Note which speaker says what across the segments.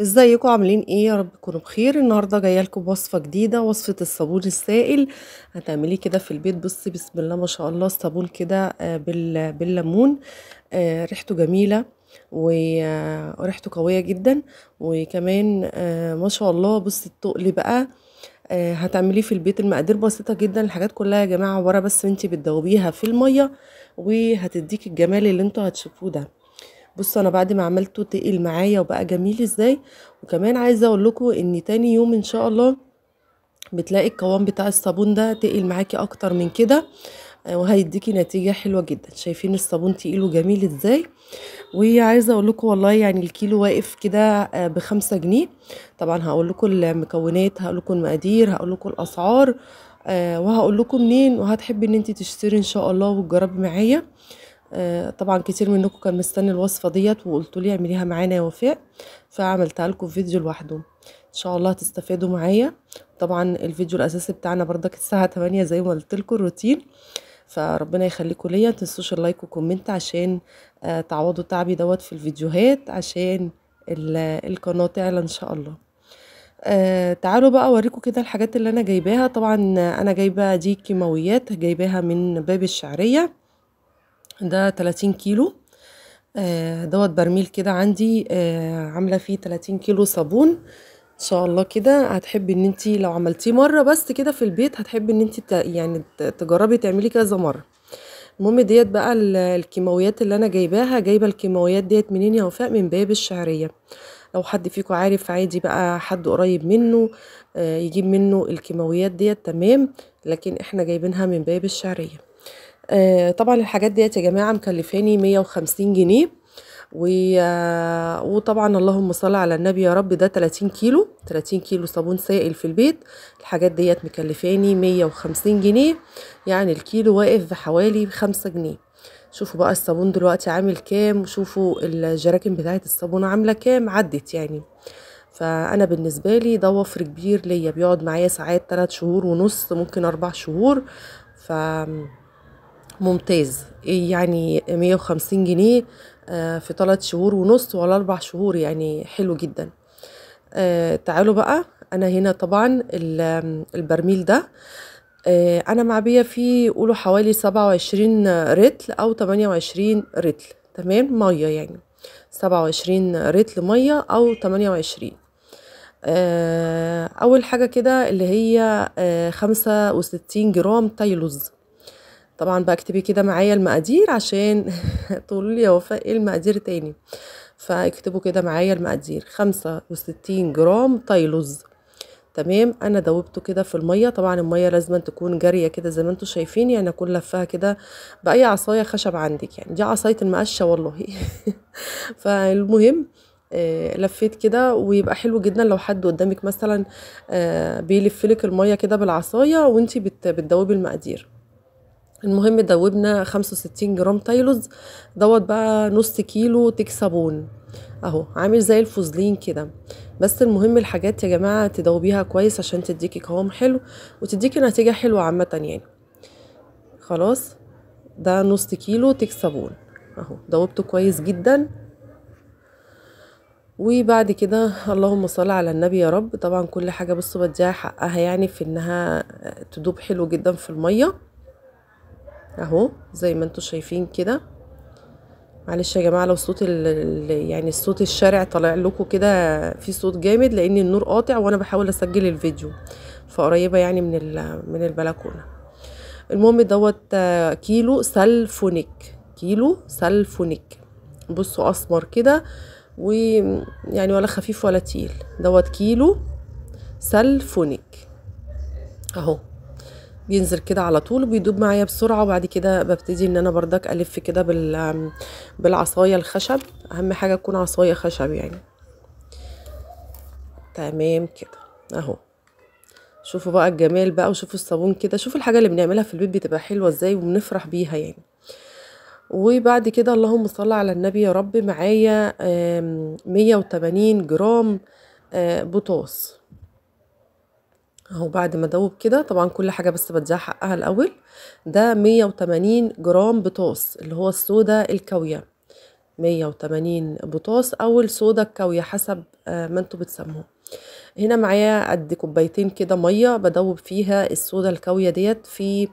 Speaker 1: ازيكم عاملين ايه يا رب تكونوا بخير النهارده جايه لكم بوصفه جديده وصفه الصابون السائل هتعمليه كده في البيت بصي بسم الله ما شاء الله الصابون كده آه، بالليمون آه، ريحته جميله وريحته آه، قويه جدا وكمان ما شاء الله بصي التقل بقى هتعمليه في البيت المقادير بسيطه جدا الحاجات كلها يا جماعه عباره بس انت بتدوبيها في الميه وهتديك الجمال اللي انتوا هتشوفوه ده بصوا انا بعد ما عملته تقل معايا وبقى جميل ازاي وكمان عايزه اقول لكم ان تاني يوم ان شاء الله بتلاقي القوام بتاع الصابون ده تقل معاكي اكتر من كده آه، وهيديكي نتيجة حلوة جدا شايفين الصابون تقيل وجميل ازاي وعايزة اقول لكم والله يعني الكيلو واقف كده آه، بخمسة جنيه طبعا هقول لكم المكونات هقول لكم المقادير هقول لكم الاسعار آه، وهقول لكم منين وهتحبي ان انت تشتري ان شاء الله وتجربي معايا آه، طبعا كتير منكم كان مستني الوصفه ديت وقلتوا لي اعمليها معانا يا وفاء فعملتها لكم في فيديو لوحده ان شاء الله هتستفادوا معايا طبعا الفيديو الاساسي بتاعنا بردك الساعه 8 زي ما قلت لكم الروتين فربنا يخليكم ليا متنسوش اللايك وكومنت عشان آه، تعوضوا تعبي دوت في الفيديوهات عشان القناه تعلى ان شاء الله آه تعالوا بقى اوريكم كده الحاجات اللي انا جايباها طبعا انا جايبه دي كيماويات جايباها من باب الشعريه ده 30 كيلو آه، دوت برميل كده عندي آه، عامله فيه 30 كيلو صابون ان شاء الله كده هتحبي ان انت لو عملتيه مره بس كده في البيت هتحبي ان انت يعني تجربي تعملي كذا مره المهم ديت بقى الكيماويات اللي انا جايباها جايبه الكيماويات ديت منين يا وفاء من باب الشعريه لو حد فيكم عارف عادي بقى حد قريب منه آه، يجيب منه الكيماويات ديت تمام لكن احنا جايبينها من باب الشعريه آه، طبعا الحاجات ديت يا جماعه مكلفاني 150 جنيه آه، وطبعا اللهم صل على النبي يا رب ده 30 كيلو 30 كيلو صابون سائل في البيت الحاجات ديت مكلفاني 150 جنيه يعني الكيلو واقف بحوالي 5 جنيه شوفوا بقى الصابون دلوقتي عامل كام وشوفوا الجراكن بتاعه الصابون عامله كام عدت يعني فانا بالنسبه لي ده وفر كبير ليا بيقعد معايا ساعات 3 شهور ونص ممكن 4 شهور ف ممتاز إيه يعني 150 جنيه آه، في ثلاث شهور ونص ولا اربع شهور يعني حلو جدا آه، تعالوا بقى انا هنا طبعا البرميل ده آه، انا معبيه فيه قولوا حوالي 27 رتل او 28 رتل تمام ميه يعني 27 رتل ميه او 28 اول حاجه كده اللي هي 65 جرام تايلوز طبعا بقى اكتبي كده معايا المقادير عشان تقولوا لي يا وفاء ايه المقادير تاني فاكتبوا كده معايا المقادير خمسة وستين جرام تايلوز تمام انا دوبته كده في الميه طبعا الميه لازم تكون جاريه كده زي ما انتم شايفين يعني اكون لفها كده باي عصايه خشب عندك يعني دي عصايه المقشه والله فالمهم آه، لفيت كده ويبقى حلو جدا لو حد قدامك مثلا آه، بيلفلك الميه كده بالعصايه وانتي بتدوبي المقادير المهم دوبنا خمسة وستين جرام تايلوز دوت بقى نص كيلو تكسبون اهو عامل زي الفوزلين كده بس المهم الحاجات يا جماعة تدوبيها كويس عشان تديكي قوام حلو وتديكي نتيجة حلوة عامة يعني خلاص ده نص كيلو تكسبون اهو دوبته كويس جدا وبعد كده اللهم صل على النبي يا رب طبعا كل حاجة بصوا بديها حقها يعني في انها تدوب حلو جدا في المية اهو زي ما انتوا شايفين كده معلش يا جماعه لو صوت ال يعني الصوت الشارع طالع لكم كده في صوت جامد لان النور قاطع وانا بحاول اسجل الفيديو فقريبه يعني من من البلكونه المهم دوت كيلو سلفونيك كيلو سلفونيك بصوا اسمر كده ويعني ولا خفيف ولا تقيل دوت كيلو سلفونيك اهو بينزل كده على طول وبيدوب معايا بسرعه وبعد كده ببتدي ان انا بردك الف كده بال بالعصايه الخشب اهم حاجه تكون عصايه خشب يعني تمام كده اهو شوفوا بقى الجمال بقى وشوفوا الصابون كده شوفوا الحاجه اللي بنعملها في البيت بتبقى حلوه ازاي وبنفرح بيها يعني وبعد كده اللهم صل على النبي يا رب معايا مية جرام آه، بطاس اهو بعد ما ادوب كده طبعا كل حاجه بس بديها حقها الاول ده 180 جرام بطاس اللي هو الصودا الكاويه 180 بطاس او الصودا الكاويه حسب آه، ما انتوا بتسموه هنا معايا قد كوبايتين كده ميه بدوب فيها الصودا الكاويه ديت في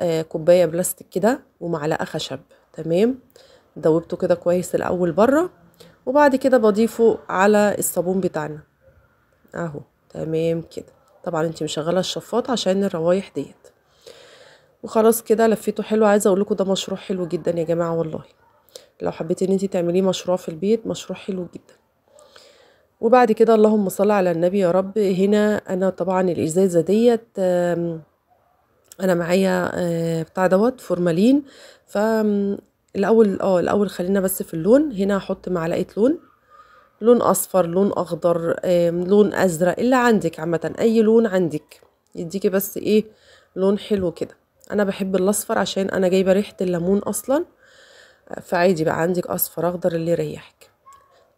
Speaker 1: آه، كوبايه بلاستيك كده ومعلقه خشب تمام دوبته كده كويس الاول بره وبعد كده بضيفه على الصابون بتاعنا اهو تمام كده طبعا انتي مشغله الشفاط عشان الروايح ديت وخلاص كده لفيته حلو عايزه اقول لكم ده مشروع حلو جدا يا جماعه والله لو حبيتي ان انت تعمليه مشروع في البيت مشروع حلو جدا وبعد كده اللهم صل على النبي يا رب هنا انا طبعا الازازه ديت انا معايا آه، بتاع دوت فورمالين فالاول اه الاول خلينا بس في اللون هنا هحط معلقه لون لون اصفر لون اخضر لون ازرق اللي عندك عامه اي لون عندك يديكي بس ايه لون حلو كده انا بحب الاصفر عشان انا جايبه ريحه الليمون اصلا فعادي بقى عندك اصفر اخضر اللي يريحك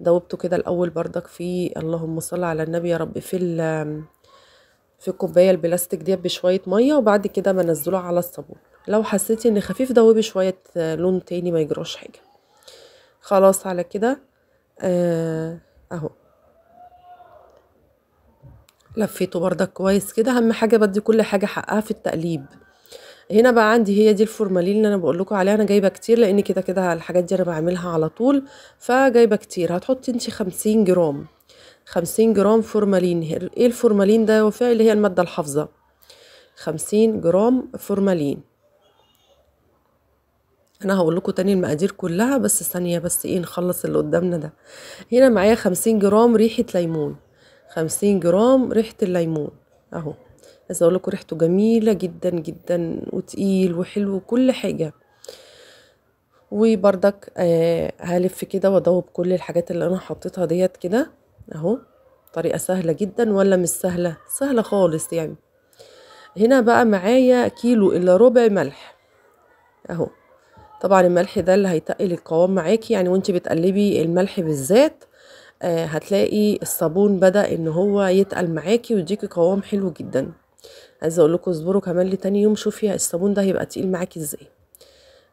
Speaker 1: دوبته كده الاول بردك في اللهم صل على النبي يا رب في في الكوبايه البلاستيك دي بشويه ميه وبعد كده بنزله على الصابون لو حسيتي ان خفيف دوبي شويه آه، لون تاني ما يجراش حاجه خلاص على كده آه اهو لفيته بردك كويس كده اهم حاجه بدي كل حاجه حقها في التقليب هنا بقى عندي هي دي الفورمالين اللي انا بقول لكم عليها انا جايبه كتير لان كده كده الحاجات دي انا بعملها على طول فجايبه كتير هتحطي انت 50 جرام 50 جرام فورمالين ايه الفورمالين ده وفاء اللي هي الماده الحافظه 50 جرام فورمالين انا هقول لكم تاني المقادير كلها بس ثانيه بس ايه نخلص اللي قدامنا ده هنا معايا خمسين جرام ريحه ليمون خمسين جرام ريحه الليمون اهو عايزه اقول لكم ريحته جميله جدا جدا وتقيل وحلو كل حاجه وبردك آه هلف كده وادوب كل الحاجات اللي انا حطيتها ديت كده اهو طريقه سهله جدا ولا مش سهله سهله خالص يعني هنا بقى معايا كيلو الا ربع ملح اهو طبعا الملح ده اللي هيتقل القوام معاكي يعني وانت بتقلبي الملح بالذات آه، هتلاقي الصابون بدا ان هو يتقل معاكي ويديكي قوام حلو جدا عايزه اقول لكم اصبروا كمان لتاني يوم شوفي الصابون ده هيبقى تقيل معاكي ازاي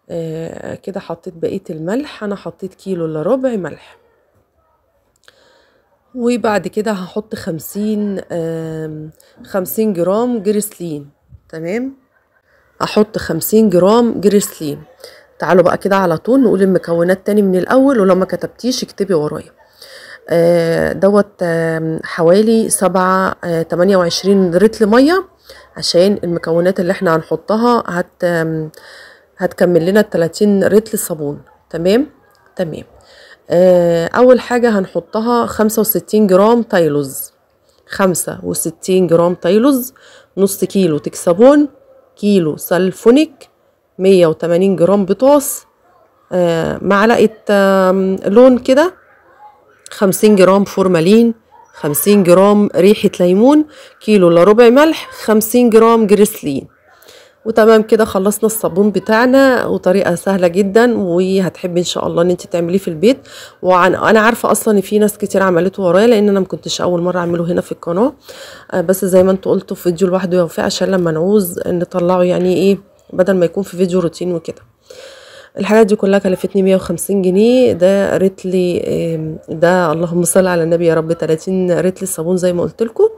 Speaker 1: آه، كده حطيت بقيه الملح انا حطيت كيلو الا ربع ملح وبعد كده هحط خمسين خمسين جرام جريسلين تمام هحط خمسين جرام جريسلين تعالوا بقى كده على طول نقول المكونات تاني من الاول ولو ما كتبتيش اكتبي ورايا آه، دوت حوالي سبعة آه تمانية وعشرين رتل مية عشان المكونات اللي احنا هنحطها هت هتكمل لنا التلاتين رتل صابون تمام تمام آه، اول حاجة هنحطها خمسة وستين جرام تايلوز خمسة وستين جرام تايلوز نص كيلو تكسبون كيلو سلفونيك 180 جرام بطاس آه، معلقة لون كده 50 جرام فورمالين 50 جرام ريحة ليمون كيلو إلا ربع ملح 50 جرام جريسلين وتمام كده خلصنا الصابون بتاعنا وطريقة سهلة جدا وهتحبي ان شاء الله ان انت تعمليه في البيت وانا عارفة اصلا ان في ناس كتير عملته ورايا لان انا مكنتش اول مرة اعمله هنا في القناة آه، بس زي ما انتوا قلتوا في فيديو لوحده يوفي عشان لما نعوز نطلعه يعني ايه بدل ما يكون في فيديو روتين وكده الحاجات دي كلها كلفتني 150 جنيه ده لي ده اللهم صل على النبي يا رب 30 لي صابون زي ما قلت لكم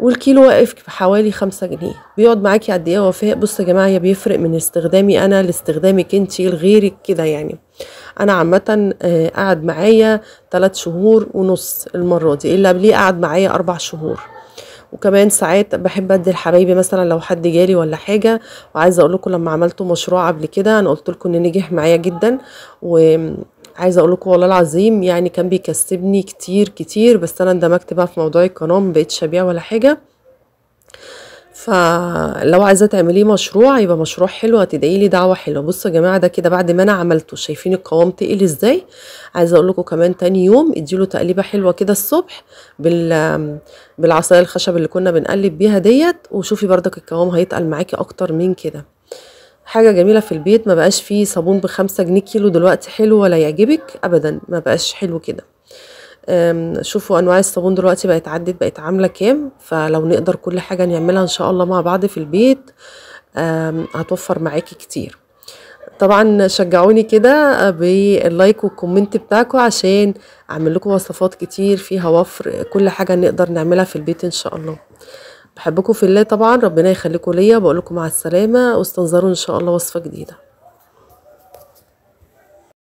Speaker 1: والكيلو واقف حوالي 5 جنيه بيقعد معاكي قد ايه وفاء بصوا يا جماعه بيفرق من استخدامي انا لاستخدامك انتي لغيرك كده يعني انا عامه آه، قعد معايا 3 شهور ونص المره دي اللي قبليه قعد معايا اربع شهور وكمان ساعات بحب ادي لحبايبي مثلا لو حد جالي ولا حاجه وعايزه اقول لكم لما عملت مشروع قبل كده انا قلت لكم ان نجح معايا جدا و عايزه اقول لكم والله العظيم يعني كان بيكسبني كتير كتير بس انا اندمجت بقى في موضوع القناه مبقتش ابيع ولا حاجه فلو عايزه تعمليه مشروع يبقى مشروع حلو هتدعي لي دعوه حلوه بصوا يا جماعه ده كده بعد ما انا عملته شايفين القوام تقل ازاي عايزه اقول لكم كمان تاني يوم اديله تقليبه حلوه كده الصبح بال بالعصايه الخشب اللي كنا بنقلب بيها ديت وشوفي بردك القوام هيتقل معاكي اكتر من كده حاجة جميلة في البيت ما بقاش فيه صابون بخمسة جنيه كيلو دلوقتي حلو ولا يعجبك أبدا ما بقاش حلو كده شوفوا انواع الصابون دلوقتي بقت عدت بقت عامله كام فلو نقدر كل حاجه نعملها ان شاء الله مع بعض في البيت هتوفر معاكي كتير طبعا شجعوني كده باللايك والكومنت بتاعكم عشان اعمل لكم وصفات كتير فيها وفر كل حاجه نقدر نعملها في البيت ان شاء الله بحبكم في الله طبعا ربنا يخليكم ليا بقول لكم مع السلامه واستنظروا ان شاء الله وصفه جديده